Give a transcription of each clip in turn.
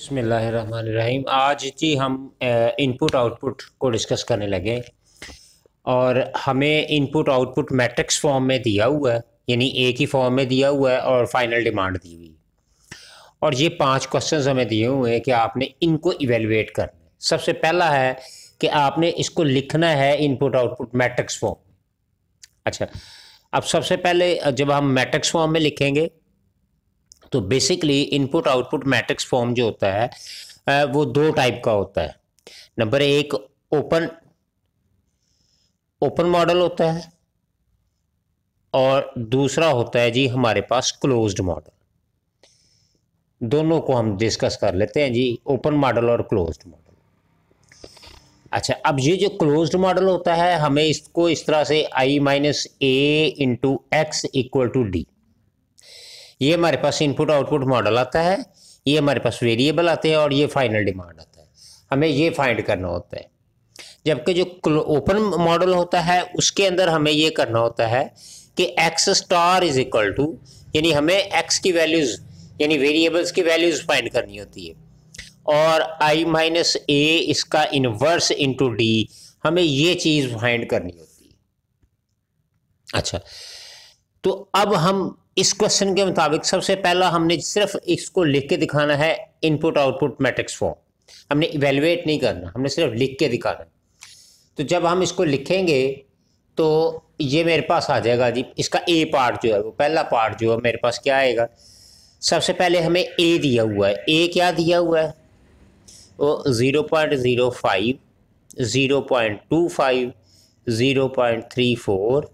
बसमीम आज जी हम इनपुट आउटपुट को डिस्कस करने लगे और हमें इनपुट आउटपुट मैट्रिक्स फॉर्म में दिया हुआ है यानी ए की फॉर्म में दिया हुआ है और फाइनल डिमांड दी हुई और ये पांच क्वेश्चन हमें दिए हुए हैं कि आपने इनको इवेलुएट करना है सबसे पहला है कि आपने इसको लिखना है इनपुट आउटपुट मैट्रिक्स फॉर्म अच्छा अब सबसे पहले जब हम मैट्रिक्स फॉर्म में लिखेंगे तो basically input output matrix form जो होता है वो दो टाइप का होता है नंबर एक ओपन ओपन मॉडल होता है और दूसरा होता है जी हमारे पास क्लोज्ड मॉडल दोनों को हम डिस्कस कर लेते हैं जी ओपन मॉडल और क्लोज्ड मॉडल अच्छा अब ये जो क्लोज्ड मॉडल होता है हमें इसको इस तरह से I minus A into x equal to d ये हमारे पास इनपुट आउटपुट मॉडल आता है ये हमारे पास वेरिएबल आते हैं और ये फाइनल डिमांड आता है हमें ये फाइंड करना होता है जबकि जो ओपन मॉडल होता है उसके अंदर हमें ये करना होता है कि x star is equal to यानी हमें एक्स की वैल्यूज़ यानी वेरिएबल्स की वैल्यूज़ फाइंड करनी होती है और आई माइनस ए इसका इनवर्स इंटू डी हमें ये चीज़ फाइंड करनी होती है अच्छा तो अब हम इस क्वेश्चन के मुताबिक सबसे पहला हमने सिर्फ इसको लिख के दिखाना है इनपुट आउटपुट मैट्रिक्स फॉर्म हमने इवेलुएट नहीं करना हमने सिर्फ लिख के दिखाना है तो जब हम इसको लिखेंगे तो ये मेरे पास आ जाएगा जी इसका ए पार्ट जो है वो पहला पार्ट जो है मेरे पास क्या आएगा सबसे पहले हमें ए दिया हुआ है ए क्या दिया हुआ है वो zero point zero five zero point two five zero point three four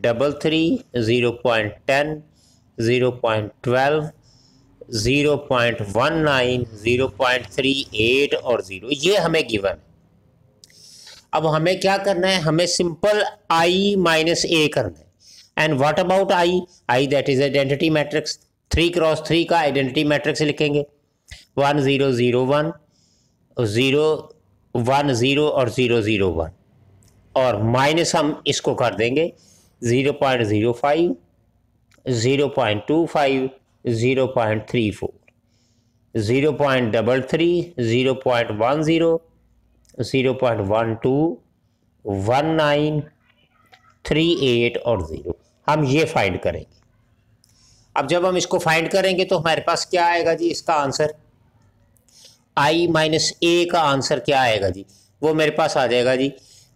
double three zero point ten zero point twelve zero point one nine zero point three eight और ज़ीरो ये हमें गिवन अब हमें क्या करना है हमें सिंपल आई माइनस ए करना है and what about I I that is identity matrix three cross three का आइडेंटिटी मैट्रिक्स लिखेंगे one zero zero one zero one zero और ज़ीरो ज़ीरो वन और माइनस हम इसको कर देंगे zero point zero five zero point two five zero point three four zero point double three zero point one zero zero point one two one nine three eight और zero हम ये find करेंगे अब जब हम इसको फाइंड करेंगे तो हमारे पास क्या आएगा जी इसका आंसर आई माइनस ए का आंसर क्या आएगा जी वो मेरे पास आ जाएगा जी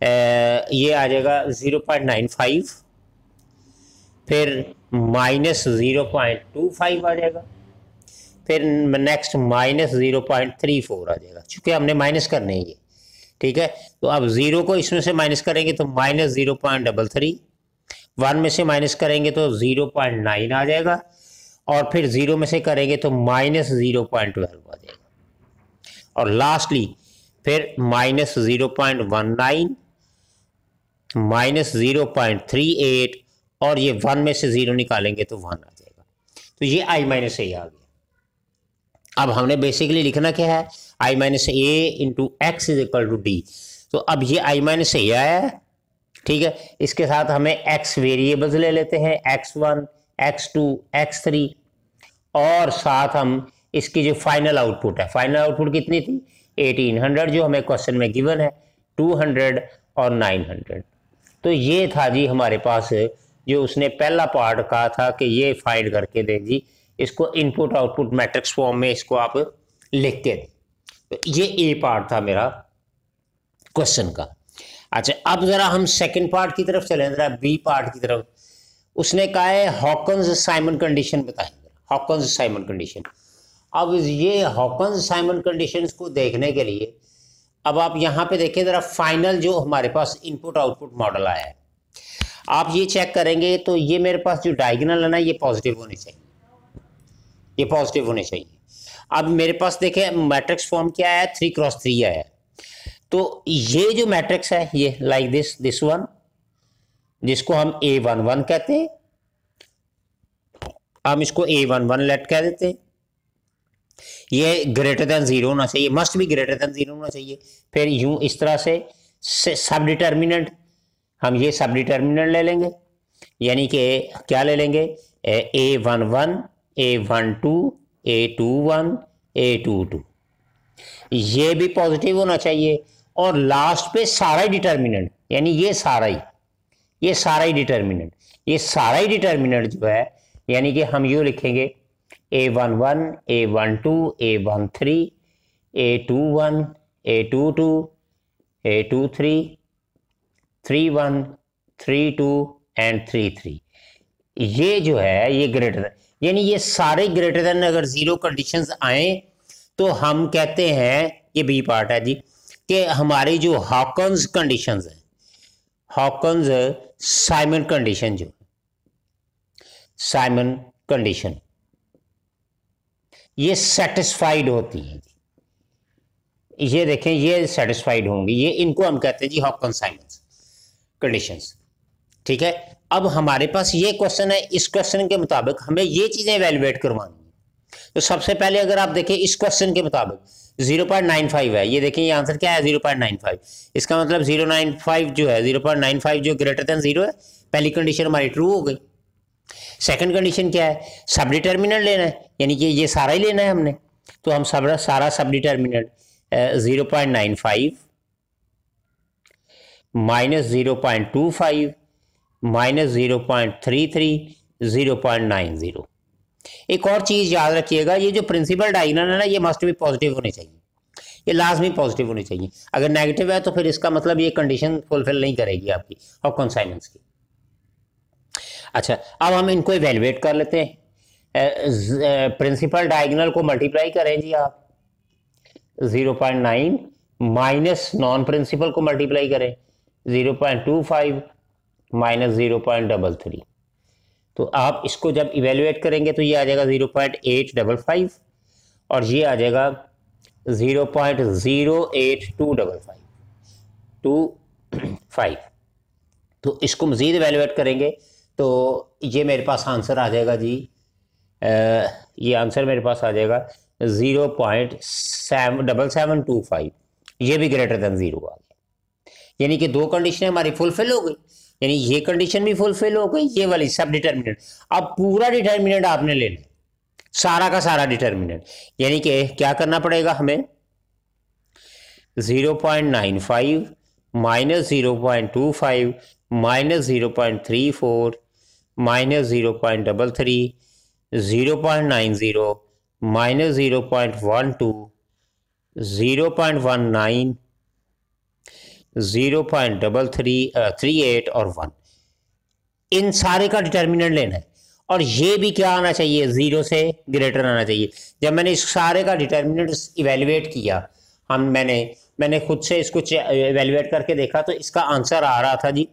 ए, ये आ जाएगा ज़ीरो पॉइंट नाइन फाइव फिर minus zero point two five आ जाएगा फिर next minus zero point three four आ जाएगा चूंकि हमने माइनस करने ही है ठीक है तो अब ज़ीरो को इसमें से माइनस करेंगे तो minus zero point double three one में से माइनस करेंगे तो ज़ीरो पॉइंट नाइन आ जाएगा और फिर ज़ीरो में से करेंगे तो माइनस ज़ीरो पॉइंट ट्वेल्व आ जाएगा और लास्टली फिर minus zero point one nine minus zero point three eight और ये वन में से ज़ीरो निकालेंगे तो वन आ जाएगा तो ये आई माइनस ए आ गया अब हमने बेसिकली लिखना क्या है I minus A into X is equal to D तो अब ये आई माइनस ए आया है ठीक है इसके साथ हमें एक्स वेरिएबल्स ले लेते हैं X one X two X three और साथ हम इसकी जो फाइनल आउटपुट है फाइनल आउटपुट कितनी थी 1800 जो हमें क्वेश्चन में गिवन है 200 और 900 तो ये था जी हमारे पास जो उसने पहला पार्ट कहा था कि ये फाइंड करके जी इसको इनपुट आउटपुट मैट्रिक्स फॉर्म में इसको आप लिख के दें ये ए पार्ट था मेरा क्वेश्चन का अच्छा अब ज़रा हम सेकंड पार्ट की तरफ चले ज़रा बी पार्ट की तरफ उसने कहा है हॉकन्स साइमन कंडीशन बताएं हॉकन्स साइमन कंडीशन अब ये हॉकन्स साइमन कंडीशंस को देखने के लिए अब आप यहाँ पे देखें ज़रा फाइनल जो हमारे पास इनपुट आउटपुट मॉडल आया है आप ये चेक करेंगे तो ये मेरे पास जो डायगनल है ना ये पॉजिटिव होने चाहिए ये पॉजिटिव होने चाहिए अब मेरे पास देखें मैट्रिक्स फॉर्म क्या आया थ्री क्रॉस थ्री आया तो ये जो मैट्रिक्स है ये लाइक दिस दिस वन जिसको हम ए वन वन कहते हैं हम इसको ए वन वन लेट कह देते हैं ये ग्रेटर देन जीरो होना चाहिए मस्ट भी ग्रेटर देन जीरो होना चाहिए फिर यूं इस तरह से सब डिटर्मिनेंट हम ये सब डिटर्मिनेंट ले लेंगे यानी कि क्या ले लेंगे A one one A one two A two one A two two ये भी पॉजिटिव होना चाहिए और लास्ट पे सारा ही डिटर्मिनेंट यानी ये सारा ही ये सारा ही डिटर्मिनेंट ये सारा ही डिटर्मिनेंट जो है यानी कि हम यू लिखेंगे A one one A one two A one three A two one A two two A two three three one three two and three three ये जो है ये ग्रेटर यानी ये सारे ग्रेटर देन अगर जीरो कंडीशन आए तो हम कहते हैं ये बी पार्ट है जी कि हमारी जो हॉकन्स कंडीशन है हॉकन्स साइमन कंडीशन जो साइमन कंडीशन ये सेटिस्फाइड होती है जी ये देखें ये सेटिस्फाइड होंगी ये इनको हम कहते हैं जी हॉकन साइमन कंडीशंस ठीक है अब हमारे पास ये क्वेश्चन है इस क्वेश्चन के मुताबिक हमें ये चीजें एवेलुएट करवानी है तो सबसे पहले अगर आप देखें इस क्वेश्चन के मुताबिक 0.95 है ये देखिए ये आंसर क्या है 0.95 इसका मतलब 0.95 जो है 0.95 जो ग्रेटर देन जीरो है पहली कंडीशन हमारी ट्रू हो गई सेकंड कंडीशन क्या है सब डिटर्मिनेंट लेना है यानी कि ये सारा ही लेना है हमने तो हम सब सारा सब determinant zero point nine five minus zero point two five minus zero point three three zero point nine zero एक और चीज़ याद रखिएगा ये जो प्रिंसिपल डायग्राम है ना ये मस्ट भी पॉजिटिव होने चाहिए ये लाजमी पॉजिटिव होनी चाहिए अगर नेगेटिव है तो फिर इसका मतलब ये कंडीशन फुलफिल नहीं करेगी आपकी और कॉन्साइनेंस की अच्छा अब हम इनको इवेलुएट कर लेते हैं प्रिंसिपल डायगनल को मल्टीप्लाई करें जी आप zero point nine minus non principal को मल्टीप्लाई करें zero point two five minus zero point double three तो आप इसको जब इवेलुएट करेंगे तो ये आ जाएगा zero point eight double five और ये आ जाएगा zero point zero eight two double five two five तो इसको मज़ीद इवेलुएट करेंगे तो ये मेरे पास आंसर आ जाएगा जी आ, ये आंसर मेरे पास आ जाएगा zero point seven double seven two five ये भी ग्रेटर देन ज़ीरो आ गया यानी कि दो कंडीशन हमारी फुलफिल हो गई यानी ये कंडीशन भी फुलफिल हो गई ये वाली सब डिटर्मिनेंट अब पूरा डिटर्मिनेंट आपने लिया सारा का सारा डिटर्मिनेंट यानी कि क्या करना पड़ेगा हमें zero point nine five minus zero point two five minus zero point three four minus zero point double three zero point nine zero minus zero point one two zero point one nine zero point double three three eight और one इन सारे का determinant लेना है और ये भी क्या आना चाहिए ज़ीरो से ग्रेटर आना चाहिए जब मैंने इस सारे का डिटर्मिनेंट इवेलुएट किया हम मैंने मैंने खुद से इसको इवेलुएट करके देखा तो इसका आंसर आ रहा था जी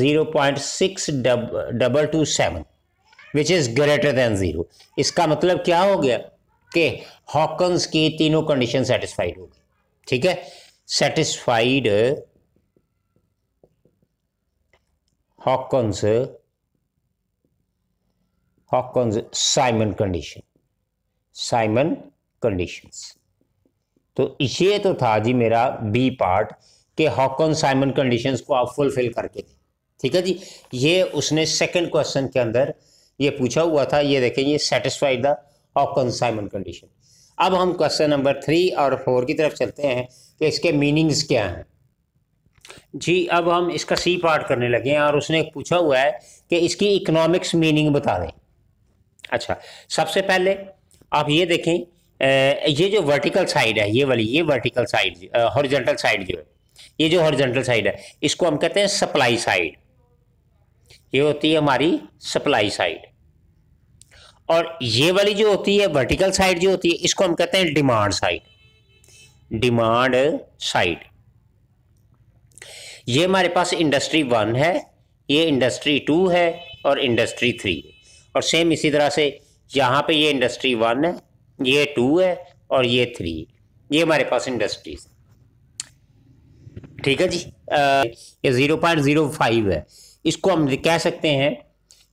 zero point six double two seven which is greater than zero इसका मतलब क्या हो गया कि हॉकन्स की तीनों कंडीशन सेटिस्फाइड हो गई ठीक है satisfied Hawkins uh, Hawkins Simon condition Simon conditions तो इसे तो था जी मेरा बी पार्ट के हॉकन साइमन कंडीशंस को आप फुलफिल करके दें ठीक है जी ये उसने सेकंड क्वेश्चन के अंदर ये पूछा हुआ था ये देखें ये satisfied the Hawkins Simon condition अब हम क्वेश्चन नंबर थ्री और फोर की तरफ चलते हैं कि इसके मीनिंग्स क्या हैं जी अब हम इसका सी पार्ट करने लगे हैं और उसने पूछा हुआ है कि इसकी इकोनॉमिक्स मीनिंग बता दें अच्छा सबसे पहले आप ये देखें ये जो वर्टिकल साइड है ये वाली ये वर्टिकल साइड हॉरिजॉन्टल साइड जो है ये जो हॉरिजॉन्टल साइड है इसको हम कहते हैं सप्लाई साइड ये होती है हमारी सप्लाई साइड और ये वाली जो होती है वर्टिकल साइड जो होती है इसको हम कहते हैं डिमांड साइड डिमांड साइड ये हमारे पास इंडस्ट्री वन है ये इंडस्ट्री टू है और इंडस्ट्री थ्री है और सेम इसी तरह से यहाँ पे ये इंडस्ट्री वन है ये टू है और ये थ्री है ये हमारे पास इंडस्ट्रीज ठीक है जी आ, ये ज़ीरो पॉइंट ज़ीरो फाइव है इसको हम कह सकते हैं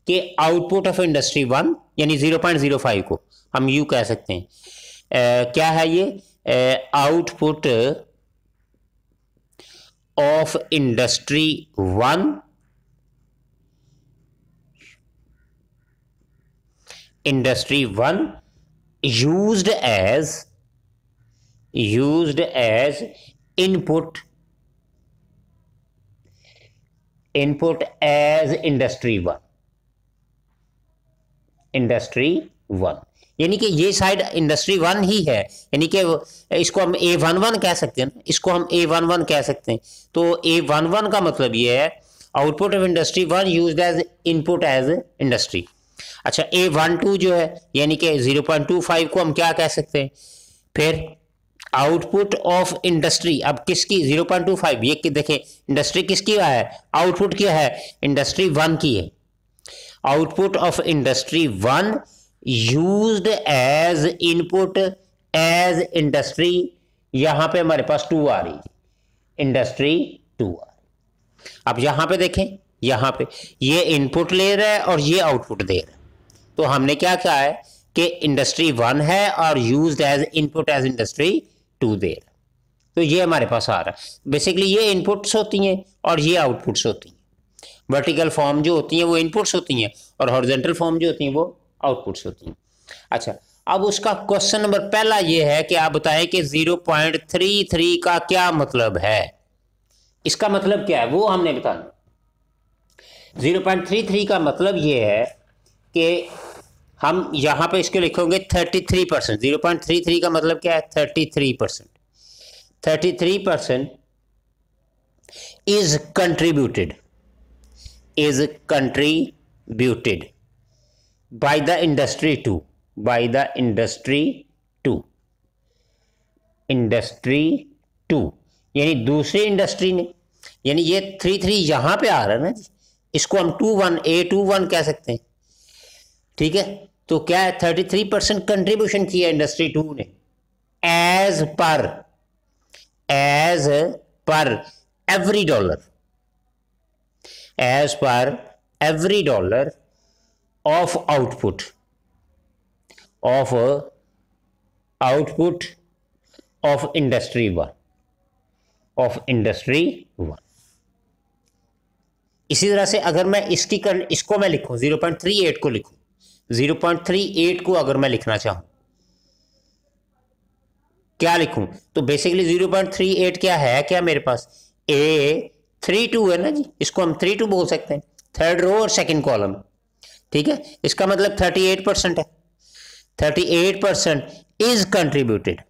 कि आउटपुट ऑफ इंडस्ट्री वन यानी ज़ीरो पॉइंट ज़ीरो फाइव को हम यू कह सकते हैं आ, क्या है ये output of industry 1 industry 1 used as used as input input as industry 1 industry 1 यानी कि ये साइड इंडस्ट्री वन ही है यानी कि इसको हम ए वन वन कह सकते हैं इसको हम ए वन वन कह सकते हैं तो ए वन वन का मतलब ये है output of industry one use as input as industry अच्छा ए वन टू जो है यानी कि जीरो पॉइंट टू फाइव को हम क्या कह सकते हैं फिर आउटपुट ऑफ इंडस्ट्री अब किसकी जीरो पॉइंट टू फाइव ये कि देखें इंडस्ट्री किसकी है आउटपुट क्या है इंडस्ट्री वन की है output of industry one use as input as industry यहां पे हमारे पास टू आ रही है इंडस्ट्री टू आ रही अब यहां पे देखें यहां पे ये इनपुट ले रहा है और ये आउटपुट दे रहा है तो हमने क्या कहा है कि इंडस्ट्री वन है और use as input as industry two दे रहा है तो ये हमारे पास आ रहा है बेसिकली ये इनपुट्स होती हैं और ये आउटपुट्स होती हैं वर्टिकल फॉर्म जो होती हैं वो इनपुट्स होती हैं और हॉर्जेंटल फॉर्म जो होती हैं वो आउटपुट्स होती है अच्छा अब उसका क्वेश्चन नंबर पहला ये है कि आप बताएं कि 0.33 का क्या मतलब है इसका मतलब क्या है वो हमने बताना 0.33 का मतलब ये है कि हम यहां पे इसको लिखोगे 33 परसेंट जीरो का मतलब क्या है 33 percent thirty percent is contributed is contributed by the industry too by the industry too industry two यानी दूसरी इंडस्ट्री ने यानी ये थ्री थ्री यहां पे आ रहा है ना इसको हम two one A two one कह सकते हैं ठीक है तो क्या है थर्टी थ्री परसेंट कंट्रीब्यूशन किया इंडस्ट्री टू ने as per as per every dollar as per every dollar of output of output of industry one of industry one इसी तरह से अगर मैं इसकी कर, इसको मैं लिखूं 0.38 को लिखूं 0.38 को अगर मैं लिखना चाहूं क्या लिखूं तो बेसिकली 0.38 क्या है क्या मेरे पास ए थ्री टू है ना जी इसको हम थ्री टू बोल सकते हैं थर्ड रो और सेकंड कॉलम ठीक है इसका मतलब थर्टी एट परसेंट है thirty eight percent is contributed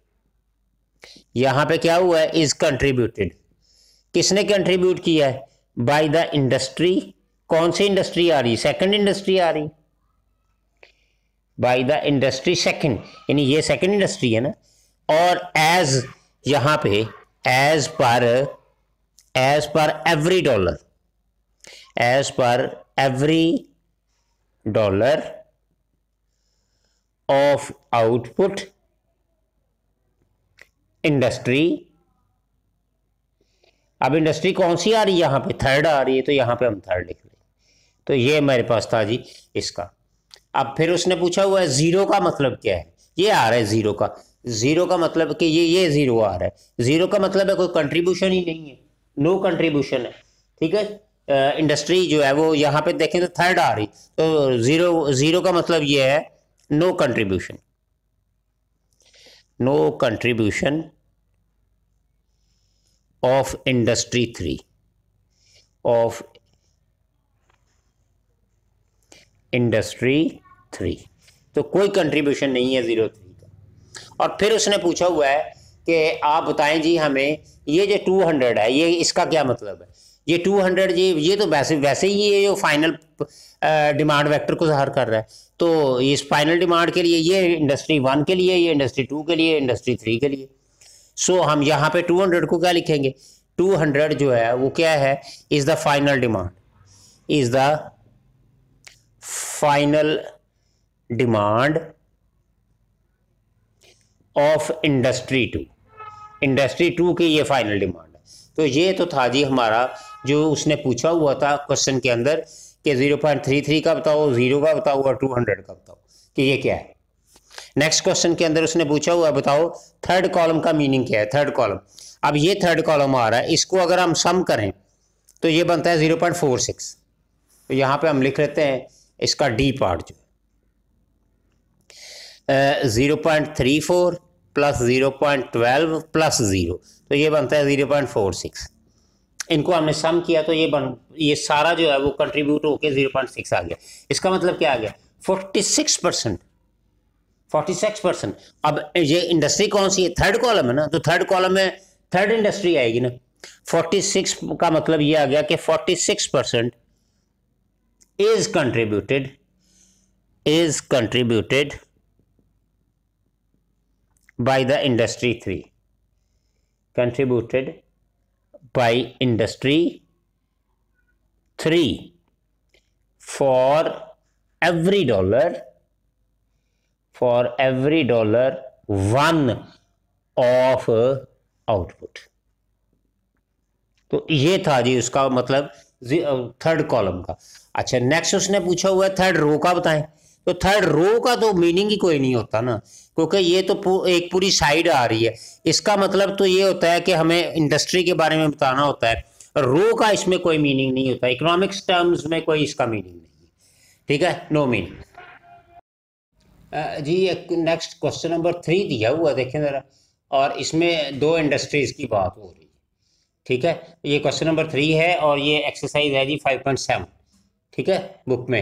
यहां पे क्या हुआ है इज कंट्रीब्यूटेड किसने कंट्रीब्यूट किया है बाय द इंडस्ट्री कौन सी इंडस्ट्री आ रही सेकंड इंडस्ट्री आ रही बाय द इंडस्ट्री सेकंड यानी ये सेकंड इंडस्ट्री है ना और एज यहां पे as per as per every dollar as per every dollar of output industry अब इंडस्ट्री कौन सी आ रही है यहां पे थर्ड आ रही है तो यहां पे हम थर्ड लिख लें तो ये मेरे पास था जी इसका अब फिर उसने पूछा हुआ है ज़ीरो का मतलब क्या है ये आ रहा है ज़ीरो का ज़ीरो का मतलब कि ये ये ज़ीरो आ रहा है ज़ीरो का मतलब है कोई कंट्रीब्यूशन ही नहीं है नो no कंट्रीब्यूशन है ठीक है इंडस्ट्री जो है वो यहाँ पे देखें तो थर्ड आ रही तो ज़ीरो ज़ीरो का मतलब ये है no contribution no contribution of industry three of industry three तो कोई कंट्रीब्यूशन नहीं है ज़ीरो थ्री का और फिर उसने पूछा हुआ है कि आप बताएं जी हमें ये जो टू हंड्रेड है ये इसका क्या मतलब है ये 200 ये ये तो वैसे वैसे ही ये जो फाइनल डिमांड वेक्टर को जहर कर रहा है तो इस फाइनल डिमांड के लिए ये इंडस्ट्री वन के लिए ये इंडस्ट्री टू के लिए इंडस्ट्री थ्री के लिए सो so, हम यहाँ पे 200 को क्या लिखेंगे 200 जो है वो क्या है is the final demand is the final demand of industry two industry two की ये फाइनल डिमांड है तो ये तो था जी हमारा जो उसने पूछा हुआ था क्वेश्चन के अंदर कि जीरो पॉइंट थ्री थ्री का बताओ जीरो का बताओ और टू हंड्रेड का बताओ कि ये क्या है नेक्स्ट क्वेश्चन के अंदर उसने पूछा हुआ बताओ थर्ड कॉलम का मीनिंग क्या है थर्ड कॉलम अब ये थर्ड कॉलम आ रहा है इसको अगर हम सम करें तो ये बनता है जीरो पॉइंट फोर सिक्स तो यहां पे हम लिख लेते हैं इसका डी पार्ट जो zero point three four plus zero point twelve plus zero तो ये बनता है ज़ीरो पॉइंट फोर सिक्स इनको हमने सम किया तो ये बन ये सारा जो है वो कंट्रीब्यूट होके जीरो पॉइंट सिक्स आ गया इसका मतलब क्या आ गया forty six percent forty six percent अब ये इंडस्ट्री कौन सी है थर्ड कॉलम है ना तो थर्ड कॉलम में थर्ड इंडस्ट्री आएगी ना फोर्टी सिक्स का मतलब ये आ गया कि forty six percent is contributed is contributed by the industry three contributed by industry 3 for every dollar for every dollar one of output तो ये था जी उसका मतलब थर्ड कॉलम का अच्छा नेक्स्ट उसने पूछा हुआ है थर्ड रो का बताएं तो थर्ड रो का तो मीनिंग ही कोई नहीं होता ना क्योंकि ये तो एक पूरी साइड आ रही है इसका मतलब तो ये होता है कि हमें इंडस्ट्री के बारे में बताना होता है रो का इसमें कोई मीनिंग नहीं होता इकोनॉमिक्स टर्म्स में कोई इसका मीनिंग नहीं ठीक है नो मीनिंग जी नेक्स्ट क्वेश्चन नंबर थ्री दिया हुआ देखें ज़रा और इसमें दो इंडस्ट्रीज़ की बात हो रही है ठीक है ये क्वेश्चन नंबर थ्री है और ये एक्सरसाइज है जी फाइव पॉइंट सेवन ठीक है बुक में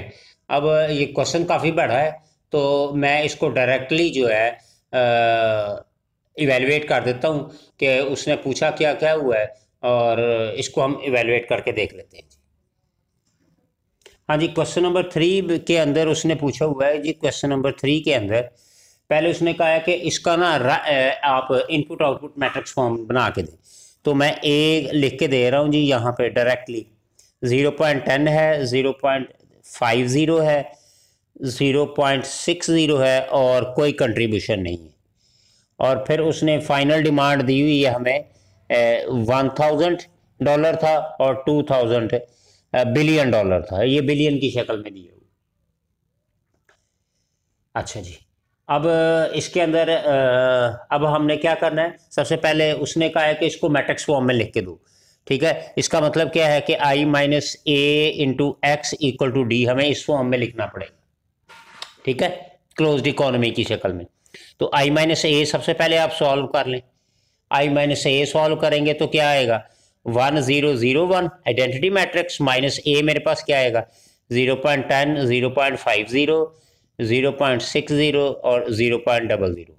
अब ये क्वेश्चन काफ़ी बड़ा है तो मैं इसको डायरेक्टली जो है इवेलुएट कर देता हूँ कि उसने पूछा क्या क्या हुआ है और इसको हम इवेलुएट करके देख लेते हैं हाँ जी क्वेश्चन नंबर थ्री के अंदर उसने पूछा हुआ है जी क्वेश्चन नंबर थ्री के अंदर पहले उसने कहा है कि इसका ना आप इनपुट आउटपुट मैट्रिक्स फॉर्म बना के दें तो मैं ए लिख के दे रहा हूँ जी यहाँ पे डायरेक्टली ज़ीरो पॉइंट टेन है ज़ीरो पॉइंट फाइव ज़ीरो है ज़ीरो पॉइंट सिक्स ज़ीरो है और कोई कंट्रीब्यूशन नहीं है और फिर उसने फाइनल डिमांड दी हुई है हमें वन थाउजेंड डॉलर था और टू थाउजेंड बिलियन डॉलर था ये बिलियन की शक्ल में दिए अच्छा जी अब इसके अंदर अब हमने क्या करना है सबसे पहले उसने कहा है कि इसको मैट्रिक्स फॉर्म में लिख के दो ठीक है इसका मतलब क्या है कि I minus A into x equal to D हमें इस फॉर्म में लिखना पड़ेगा ठीक है क्लोज इकोनॉमी की शक्ल में तो आई माइनस ए सबसे पहले आप सॉल्व कर लें आई माइनस ए सॉल्व करेंगे तो क्या आएगा one zero zero one identity matrix minus A मेरे पास क्या आएगा zero point ten zero point five zero zero point six zero और जीरो पॉइंट डबल जीरो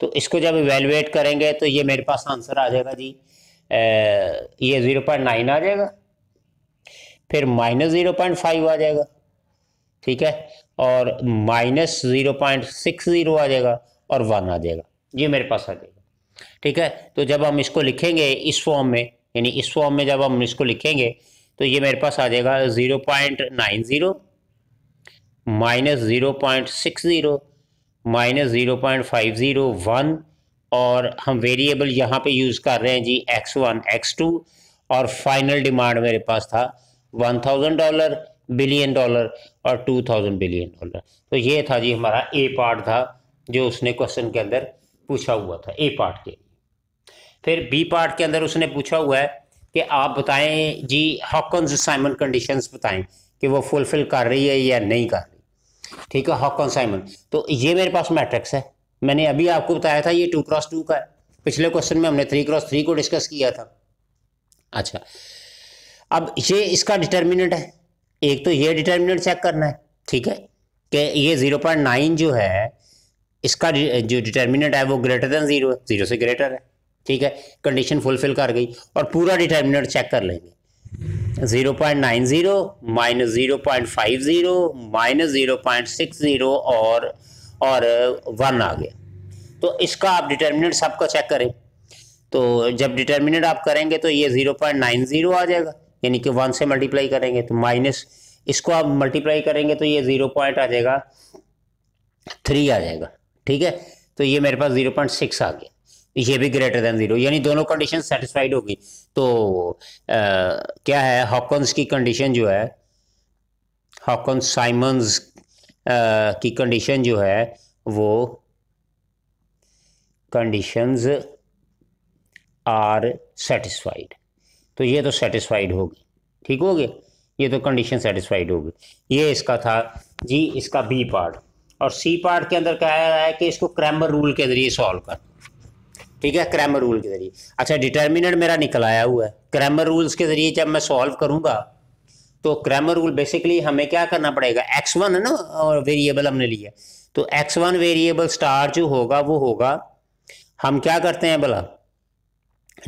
तो इसको जब इवेलुएट करेंगे तो ये मेरे पास आंसर आ जाएगा जी ये ज़ीरो पॉइंट नाइन आ जाएगा फिर माइनस ज़ीरो पॉइंट फाइव आ जाएगा ठीक है और minus zero point six zero आ जाएगा और वन आ जाएगा ये मेरे पास आ जाएगा ठीक है तो जब हम इसको लिखेंगे इस फॉर्म में यानी इस फॉर्म में जब हम इसको लिखेंगे तो ये मेरे पास आ जाएगा zero point nine zero minus zero point six zero minus zero point five zero one और हम वेरिएबल यहाँ पे यूज़ कर रहे हैं जी एक्स वन एक्स टू और फाइनल डिमांड मेरे पास था one thousand dollar billion dollar और टू थाउजेंड बिलियन डॉलर तो ये था जी हमारा ए पार्ट था जो उसने क्वेश्चन के अंदर पूछा हुआ था ए पार्ट के फिर बी पार्ट के अंदर उसने पूछा हुआ है कि आप बताएं जी हॉकन्स साइमन कंडीशंस बताएं कि वो फुलफिल कर रही है या नहीं कर रही ठीक है हॉकन साइमन तो ये मेरे पास मैट्रिक्स है मैंने अभी आपको बताया था ये टू क्रॉस टू का है पिछले क्वेश्चन में हमने थ्री क्रॉस थ्री को डिस्कस किया था अच्छा अब ये इसका डिटर्मिनेंट है एक तो ये डिटर्मिनेंट चेक करना है ठीक है कि ये ज़ीरो पॉइंट नाइन जो है इसका जो डिटर्मिनेंट है वो ग्रेटर देन ज़ीरो है ज़ीरो से ग्रेटर है ठीक है कंडीशन फुलफिल कर गई और पूरा डिटर्मिनेंट चेक कर लेंगे zero point nine zero minus zero point five zero minus zero point six zero और और वन आ गया तो इसका आप डिटर्मिनेंट सबका चेक करें तो जब डिटर्मिनेंट आप करेंगे तो ये ज़ीरो पॉइंट नाइन ज़ीरो आ जाएगा यानी कि वन से मल्टीप्लाई करेंगे तो माइनस इसको आप मल्टीप्लाई करेंगे तो ये ज़ीरो पॉइंट आ जाएगा थ्री आ जाएगा ठीक है तो ये मेरे पास ज़ीरो पॉइंट सिक्स आ गया ये भी ग्रेटर देन जीरो यानी दोनों कंडीशन सेटिस्फाइड होगी तो आ, क्या है हॉकन्स की कंडीशन जो है हॉकन्स साइमंस की कंडीशन जो है वो कंडीशंस आर सेटिस्फाइड तो ये तो सेटिस्फाइड होगी ठीक हो गया ये तो कंडीशन सेटिस्फाइड होगी ये इसका था जी इसका बी पार्ट और सी पार्ट के अंदर कहा रहा है कि इसको क्रैमर रूल के जरिए सॉल्व कर ठीक है क्रैमर रूल के जरिए अच्छा डिटर्मिनेंट मेरा निकल आया हुआ है क्रैमर रूल्स के जरिए जब मैं सॉल्व करूंगा तो क्रैमर रूल बेसिकली हमें क्या करना पड़ेगा एक्स वन है ना वेरिएबल हमने लिया तो एक्स वन वेरिएबल स्टार जो होगा वो होगा हम क्या करते हैं भला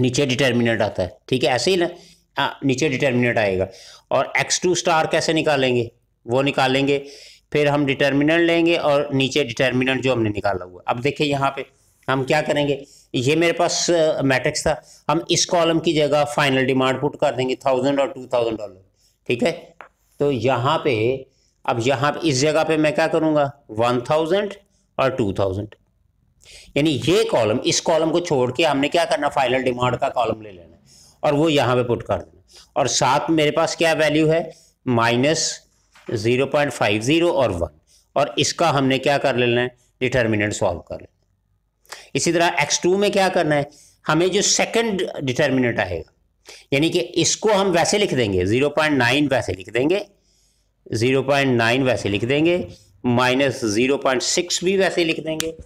नीचे डिटर्मिनेट आता है ठीक है ऐसे ही ना आ, नीचे डिटर्मिनेट आएगा और एक्स टू स्टार कैसे निकालेंगे वो निकालेंगे फिर हम डिटर्मिनेंट लेंगे और नीचे डिटर्मिनेंट जो हमने निकाला हुआ अब देखिए यहाँ पे हम क्या करेंगे ये मेरे पास मैट्रिक्स uh, था हम इस कॉलम की जगह फाइनल डिमांड पुट कर देंगे थाउजेंड और टू थाउजेंड डॉलर ठीक है तो यहाँ पे अब यहाँ इस जगह पे मैं क्या करूँगा वन थाउजेंड और टू थाउजेंड यानी ये कॉलम इस कॉलम को छोड़ के हमने क्या करना फाइनल डिमांड का कॉलम ले लेना है और वो यहाँ पे पुट कर देना और साथ मेरे पास क्या वैल्यू है minus zero point five zero और वन और इसका हमने क्या कर लेना है डिटर्मिनेंट सॉल्व कर लेना इसी तरह एक्स टू में क्या करना है हमें जो सेकेंड डिटर्मिनेंट आएगा यानी कि इसको हम वैसे लिख देंगे ज़ीरो पॉइंट नाइन वैसे लिख देंगे ज़ीरो पॉइंट नाइन वैसे लिख देंगे माइनस ज़ीरो पॉइंट सिक्स भी वैसे लिख देंगे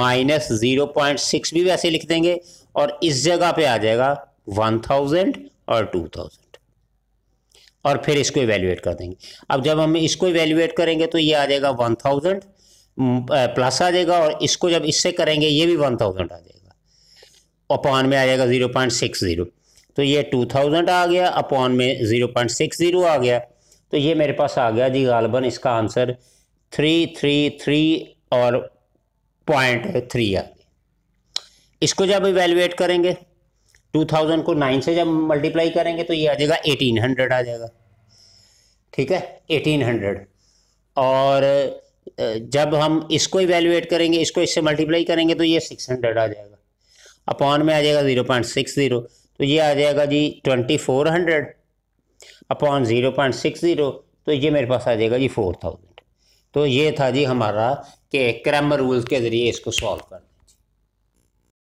माइनस ज़ीरो पॉइंट सिक्स भी वैसे लिख देंगे और इस जगह पे आ जाएगा वन थाउजेंड और टू थाउजेंड और फिर इसको इवेल्युएट कर देंगे अब जब हम इसको इवेल्युएट करेंगे तो ये आ जाएगा वन थाउजेंड प्लस आ जाएगा और इसको जब इससे करेंगे ये भी वन थाउजेंड आ जाएगा अपॉन में आ जाएगा ज़ीरो पॉइंट सिक्स ज़ीरो तो ये टू थाउजेंड आ गया अपॉन में ज़ीरो पॉइंट सिक्स ज़ीरो आ गया तो ये मेरे पास आ गया जी गालबन इसका आंसर थ्री थ्री थ्री और पॉइंट थ्री आ गया इसको जब इवेलुएट करेंगे टू थाउजेंड को नाइन से जब मल्टीप्लाई करेंगे तो ये आ जाएगा एटीन हंड्रेड आ जाएगा ठीक है एटीन हंड्रेड और जब हम इसको इवेलुएट करेंगे इसको इससे मल्टीप्लाई करेंगे तो ये सिक्स हंड्रेड आ जाएगा अपॉन में आ जाएगा ज़ीरो पॉइंट सिक्स ज़ीरो तो ये आ जाएगा जी twenty four hundred upon zero point six zero तो ये मेरे पास आ जाएगा जी फोर थाउजेंड तो ये था जी हमारा के क्रैमर रूल्स के ज़रिए इसको सॉल्व करना